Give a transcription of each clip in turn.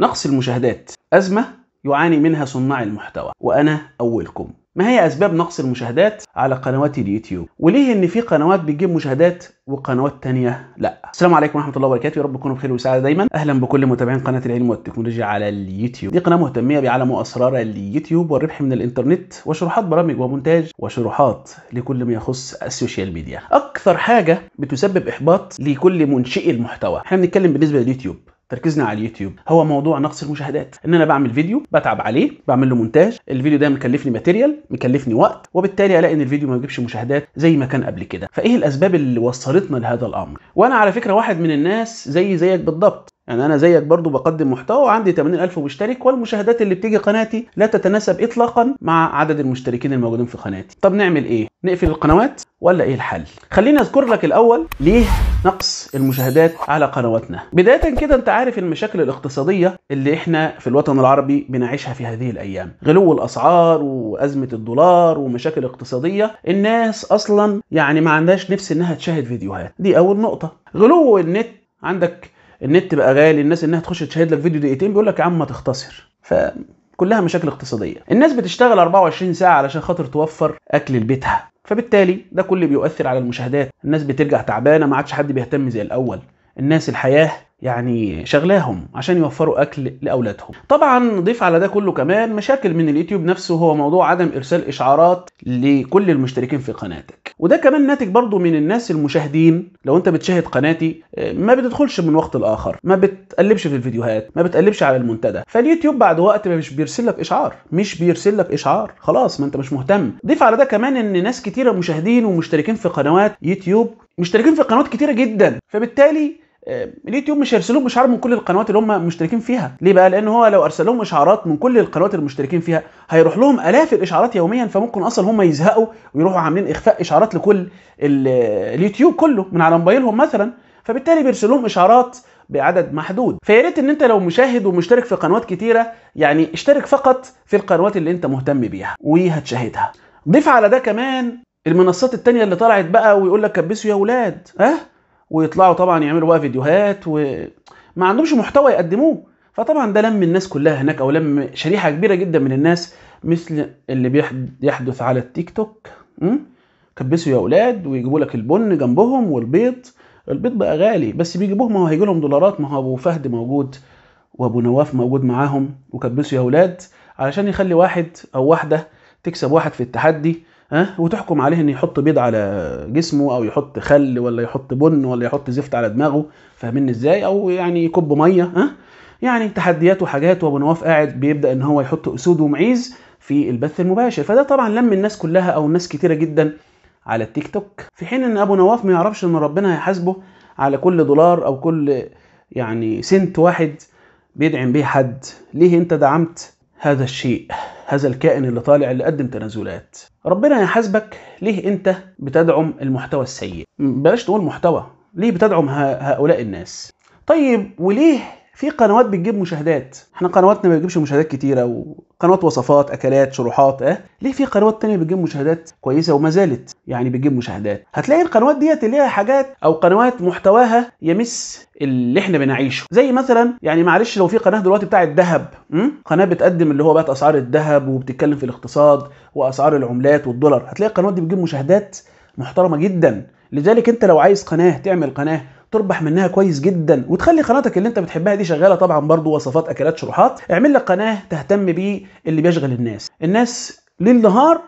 نقص المشاهدات أزمة يعاني منها صناع المحتوى وأنا أولكم ما هي أسباب نقص المشاهدات على قنوات اليوتيوب وليه إن في قنوات بتجيب مشاهدات وقنوات تانية لا السلام عليكم ورحمة الله وبركاته يا رب تكونوا بخير وسعادة دايما أهلا بكل متابعين قناة العلم والتكنولوجيا على اليوتيوب دي قناة مهتمية بعالم وأسرار اليوتيوب والربح من الإنترنت وشروحات برامج ومونتاج وشروحات لكل ما يخص السوشيال ميديا أكثر حاجة بتسبب إحباط لكل منشئي المحتوى احنا بنتكلم بالنسبة لليوتيوب تركيزنا على اليوتيوب هو موضوع نقص المشاهدات ان انا بعمل فيديو بتعب عليه بعمل له مونتاج الفيديو ده مكلفني ماتيريال مكلفني وقت وبالتالي الاقي ان الفيديو ما بيجيبش مشاهدات زي ما كان قبل كده فايه الاسباب اللي وصلتنا لهذا الامر وانا على فكره واحد من الناس زي زيك بالضبط يعني انا زيك برضو بقدم محتوى وعندي 80000 مشترك والمشاهدات اللي بتيجي قناتي لا تتناسب اطلاقا مع عدد المشتركين الموجودين في قناتي طب نعمل ايه نقفل القنوات ولا ايه الحل خليني اذكر لك الاول ليه نقص المشاهدات على قنواتنا بدايه كده انت عارف المشاكل الاقتصاديه اللي احنا في الوطن العربي بنعيشها في هذه الايام غلو الاسعار وازمه الدولار ومشاكل اقتصاديه الناس اصلا يعني ما عندهاش نفس انها تشاهد فيديوهات دي اول نقطه غلو النت عندك النت بقى غالي الناس انها تخش تشاهد لك فيديو دقيقتين بيقول لك يا عم ما تختصر ف كلها مشاكل اقتصاديه الناس بتشتغل 24 ساعه علشان خاطر توفر اكل لبيتها فبالتالي ده كله بيؤثر على المشاهدات الناس بترجع تعبانه ما عادش حد بيهتم زي الاول الناس الحياه يعني شغلاهم عشان يوفروا اكل لاولادهم طبعا ضيف على ده كله كمان مشاكل من اليوتيوب نفسه هو موضوع عدم ارسال اشعارات لكل المشتركين في قناتك وده كمان ناتج برضو من الناس المشاهدين لو انت بتشاهد قناتي آه، ما بتدخلش من وقت لاخر ما بتقلبش في الفيديوهات ما بتقلبش على المنتدى فاليوتيوب بعد وقت مش بيرسل لك اشعار مش بيرسل لك اشعار خلاص ما انت مش مهتم ضيف على ده كمان ان ناس كتيره مشاهدين ومشتركين في قنوات يوتيوب مشتركين في قنوات كتيره جدا فبالتالي اليوتيوب آه، مش هيرسل لهم اشعار من كل القنوات اللي هم مشتركين فيها ليه بقى لان هو لو ارسل لهم اشعارات من كل القنوات المشتركين فيها هيروح لهم الاف الاشعارات يوميا فممكن اصلا هم يزهقوا ويروحوا عاملين اخفاء اشعارات لكل اليوتيوب كله من على موبايلهم مثلا فبالتالي بيرسل لهم اشعارات بعدد محدود فيا ريت ان انت لو مشاهد ومشترك في قنوات كتيره يعني اشترك فقط في القنوات اللي انت مهتم بيها وهتشاهدها ضيف على ده كمان المنصات التانية اللي طلعت بقى ويقول لك كبسوا يا ولاد ها أه؟ ويطلعوا طبعا يعملوا بقى فيديوهات وما عندهمش محتوى يقدموه فطبعا ده لم الناس كلها هناك او لم شريحه كبيره جدا من الناس مثل اللي بيحدث على التيك توك كبسوا يا اولاد ويجيبوا لك البن جنبهم والبيض البيض بقى غالي بس بيجيبوه ما هو هيجي لهم دولارات ما هو ابو فهد موجود وابو نواف موجود معاهم وكبسوا يا اولاد علشان يخلي واحد او واحده تكسب واحد في التحدي ها وتحكم عليه ان يحط بيض على جسمه او يحط خل ولا يحط بن ولا يحط زفت على دماغه فاهمين ازاي او يعني يكب ميه ها يعني تحديات وحاجات وابو نواف قاعد بيبدا ان هو يحط اسود ومعيز في البث المباشر فده طبعا لم الناس كلها او الناس كتيره جدا على التيك توك في حين ان ابو نواف ما يعرفش ان ربنا هيحاسبه على كل دولار او كل يعني سنت واحد بيدعم بيه حد ليه انت دعمت هذا الشيء هذا الكائن اللي طالع اللي قدم تنازلات ربنا يحاسبك ليه انت بتدعم المحتوى السيء بلاش تقول محتوى ليه بتدعم هؤلاء الناس طيب وليه في قنوات بتجيب مشاهدات احنا قنواتنا ما بتجيبش مشاهدات كتيره وقنوات وصفات اكلات شروحات اه ليه في قنوات تانية بتجيب مشاهدات كويسه وما زالت يعني بتجيب مشاهدات هتلاقي القنوات ديت ليها حاجات او قنوات محتواها يمس اللي احنا بنعيشه زي مثلا يعني معلش لو في قناه دلوقتي بتاعه ذهب قناه بتقدم اللي هو بقى اسعار الذهب وبتتكلم في الاقتصاد واسعار العملات والدولار هتلاقي القنوات دي بتجيب مشاهدات محترمه جدا لذلك انت لو عايز قناه تعمل قناه تربح منها كويس جدا وتخلي قناتك اللي انت بتحبها دي شغاله طبعا برضو وصفات اكلات شروحات اعمل لك قناه تهتم بيه اللي بيشغل الناس الناس ليل نهار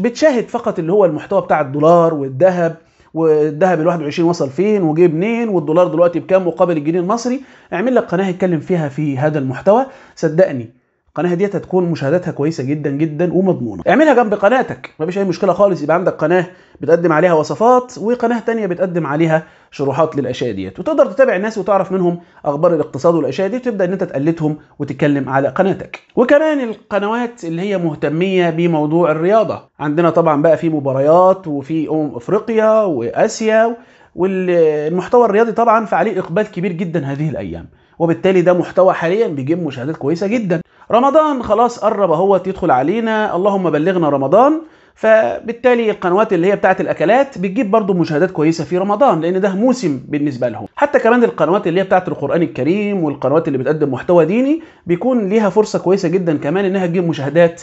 بتشاهد فقط اللي هو المحتوى بتاع الدولار والذهب والذهب ال 21 وصل فين وجه منين والدولار دلوقتي بكام مقابل الجنيه المصري اعمل لك قناه اتكلم فيها في هذا المحتوى صدقني القناه ديت هتكون مشاهداتها كويسه جدا جدا ومضمونه اعملها جنب قناتك مفيش اي مشكله خالص يبقى عندك قناه بتقدم عليها وصفات وقناه تانية بتقدم عليها شروحات للاشياء ديت وتقدر تتابع الناس وتعرف منهم اخبار الاقتصاد والاشياء دي وتبدا ان انت تقلدهم وتتكلم على قناتك وكمان القنوات اللي هي مهتميه بموضوع الرياضه عندنا طبعا بقى في مباريات وفي امم افريقيا واسيا والمحتوى الرياضي طبعا فعليه اقبال كبير جدا هذه الايام وبالتالي ده محتوى حاليا بيجيب مشاهدات كويسه جدا رمضان خلاص قرب اهوت يدخل علينا اللهم بلغنا رمضان فبالتالي القنوات اللي هي بتاعت الاكلات بتجيب برضو مشاهدات كويسه في رمضان لان ده موسم بالنسبه لهم حتى كمان القنوات اللي هي بتاعت القران الكريم والقنوات اللي بتقدم محتوى ديني بيكون ليها فرصه كويسه جدا كمان انها تجيب مشاهدات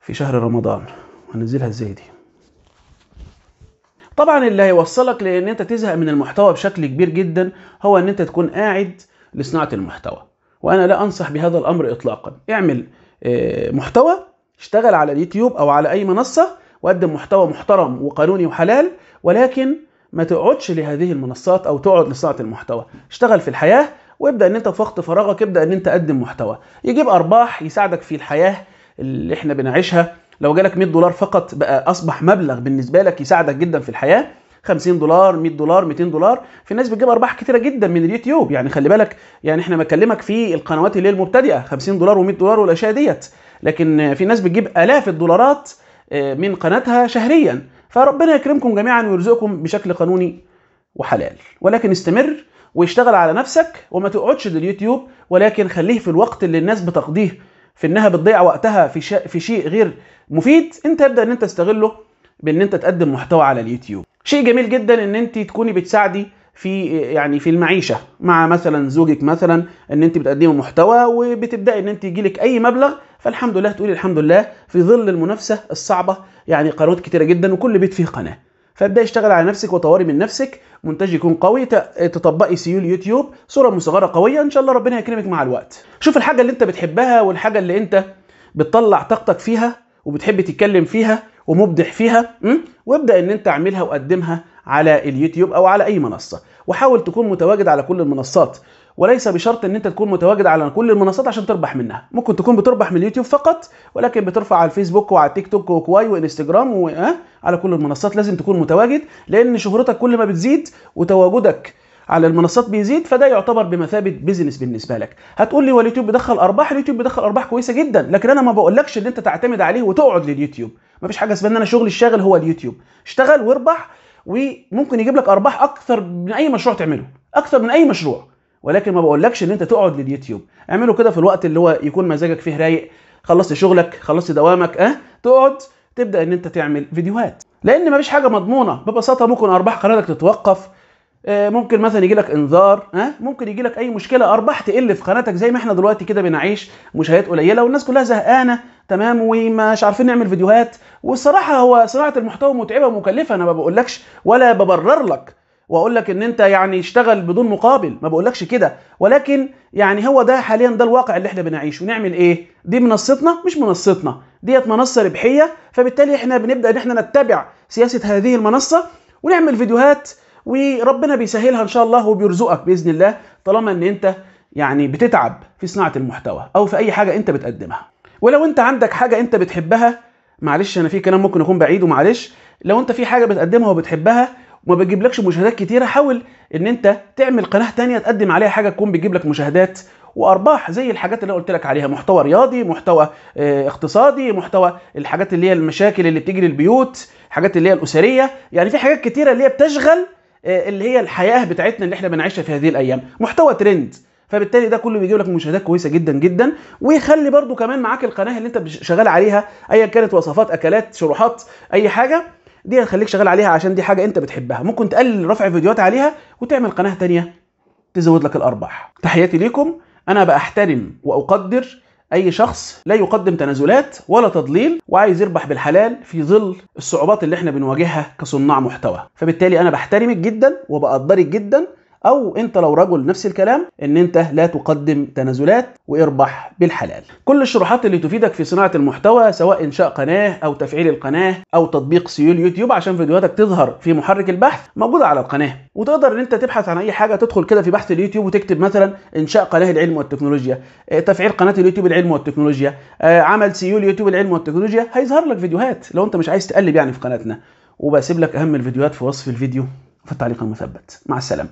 في شهر رمضان هنزلها ازاي دي طبعا اللي هيوصلك لان انت تزهق من المحتوى بشكل كبير جدا هو ان انت تكون قاعد لصناعه المحتوى وانا لا انصح بهذا الامر اطلاقا اعمل آه، محتوى اشتغل على اليوتيوب او على اي منصه وقدم محتوى محترم وقانوني وحلال ولكن ما تقعدش لهذه المنصات او تقعد لصناعه المحتوى اشتغل في الحياه وابدا ان انت في وقت فراغك ابدا ان انت قدم محتوى يجيب ارباح يساعدك في الحياه اللي احنا بنعيشها لو جالك 100 دولار فقط بقى اصبح مبلغ بالنسبه لك يساعدك جدا في الحياه 50 دولار 100 دولار 200 دولار في ناس بتجيب ارباح كتيره جدا من اليوتيوب يعني خلي بالك يعني احنا بكلمك في القنوات اللي هي المبتدئه 50 دولار و100 دولار والاشياء ديت لكن في ناس بتجيب الاف الدولارات آه، من قناتها شهريا فربنا يكرمكم جميعا ويرزقكم بشكل قانوني وحلال ولكن استمر واشتغل على نفسك وما تقعدش لليوتيوب ولكن خليه في الوقت اللي الناس بتقضيه في انها بتضيع وقتها في في شيء غير مفيد انت ابدا ان انت تستغله بان انت تقدم محتوى على اليوتيوب شيء جميل جدا ان انت تكوني بتساعدي في يعني في المعيشه مع مثلا زوجك مثلا ان انت بتقدمي محتوى وبتبداي ان انت يجيلك اي مبلغ فالحمد لله تقولي الحمد لله في ظل المنافسه الصعبه يعني قنوات كتيره جدا وكل بيت فيه قناه فابدا اشتغل على نفسك وطوري من نفسك منتج يكون قوي تطبقي سيول يوتيوب صوره مصغره قويه ان شاء الله ربنا يكرمك مع الوقت شوف الحاجه اللي انت بتحبها والحاجه اللي انت بتطلع طاقتك فيها وبتحب تتكلم فيها ومبدع فيها وابدا ان انت اعملها وقدمها على اليوتيوب او على اي منصه وحاول تكون متواجد على كل المنصات وليس بشرط ان انت تكون متواجد على كل المنصات عشان تربح منها ممكن تكون بتربح من اليوتيوب فقط ولكن بترفع على الفيسبوك وعلى التيك توك وكواي وانستجرام و... أه؟ على كل المنصات لازم تكون متواجد لان شهرتك كل ما بتزيد وتواجدك على المنصات بيزيد فده يعتبر بمثابه بيزنس بالنسبه لك هتقول لي واليوتيوب بيدخل ارباح اليوتيوب بيدخل ارباح كويسه جدا لكن انا ما بقولكش ان انت تعتمد عليه وتقعد لليوتيوب مفيش حاجه اسمها ان انا شغلي الشاغل هو اليوتيوب اشتغل واربح وممكن يجيب لك ارباح اكثر من اي مشروع تعمله اكثر من اي مشروع ولكن ما بقولكش ان انت تقعد لليوتيوب اعمله كده في الوقت اللي هو يكون مزاجك فيه رايق خلصت شغلك خلصت دوامك اه تقعد تبدا ان انت تعمل فيديوهات لان ما فيش حاجه مضمونه ببساطه ممكن ارباح قناتك تتوقف اه، ممكن مثلا يجي لك انذار ها اه، ممكن يجي لك اي مشكله ارباح تقل في قناتك زي ما احنا دلوقتي كده بنعيش مشاهدات قليله والناس كلها زهقانه تمام ومش عارفين نعمل فيديوهات والصراحه هو صناعه المحتوى متعبه ومكلفه انا ما بقولكش ولا ببرر لك واقول لك ان انت يعني اشتغل بدون مقابل ما بقولكش كده ولكن يعني هو ده حاليا ده الواقع اللي احنا بنعيشه نعمل ايه دي منصتنا مش منصتنا ديت منصه ربحيه فبالتالي احنا بنبدا ان احنا نتبع سياسه هذه المنصه ونعمل فيديوهات وربنا بيسهلها ان شاء الله وبيرزقك باذن الله طالما ان انت يعني بتتعب في صناعه المحتوى او في اي حاجه انت بتقدمها ولو انت عندك حاجه انت بتحبها معلش انا في كلام ممكن يكون بعيد ومعلش لو انت في حاجه بتقدمها وبتحبها وما بتجيبلكش مشاهدات كتيره حاول ان انت تعمل قناه تانية تقدم عليها حاجه تكون بتجيب لك مشاهدات وارباح زي الحاجات اللي انا قلت لك عليها محتوى رياضي محتوى آه، اقتصادي محتوى الحاجات اللي هي المشاكل اللي بتيجي للبيوت الحاجات اللي هي الاسريه يعني في حاجات كتيره اللي هي بتشغل آه، اللي هي الحياه بتاعتنا اللي احنا بنعيشها في هذه الايام محتوى ترند فبالتالي ده كله بيجيب لك مشاهدات كويسه جدا جدا ويخلي برده كمان معاك القناه اللي انت شغال عليها ايا كانت وصفات اكلات شروحات اي حاجه دي هتخليك شغال عليها عشان دي حاجه انت بتحبها ممكن تقلل رفع فيديوهات عليها وتعمل قناه تانية تزود لك الارباح تحياتي ليكم انا بحترم واقدر اي شخص لا يقدم تنازلات ولا تضليل وعايز يربح بالحلال في ظل الصعوبات اللي احنا بنواجهها كصناع محتوى فبالتالي انا بحترمك جدا وبقدرك جدا او انت لو رجل نفس الكلام ان انت لا تقدم تنازلات واربح بالحلال كل الشروحات اللي تفيدك في صناعه المحتوى سواء انشاء قناه او تفعيل القناه او تطبيق سيول يوتيوب عشان فيديوهاتك تظهر في محرك البحث موجوده على القناه وتقدر ان انت تبحث عن اي حاجه تدخل كده في بحث اليوتيوب وتكتب مثلا انشاء قناه العلم والتكنولوجيا آه، تفعيل قناه اليوتيوب العلم والتكنولوجيا آه، عمل سيول يوتيوب العلم والتكنولوجيا هيظهر لك فيديوهات لو انت مش عايز تقلب يعني في قناتنا وبسيب لك اهم الفيديوهات في وصف الفيديو في التعليق المثبت مع السلامه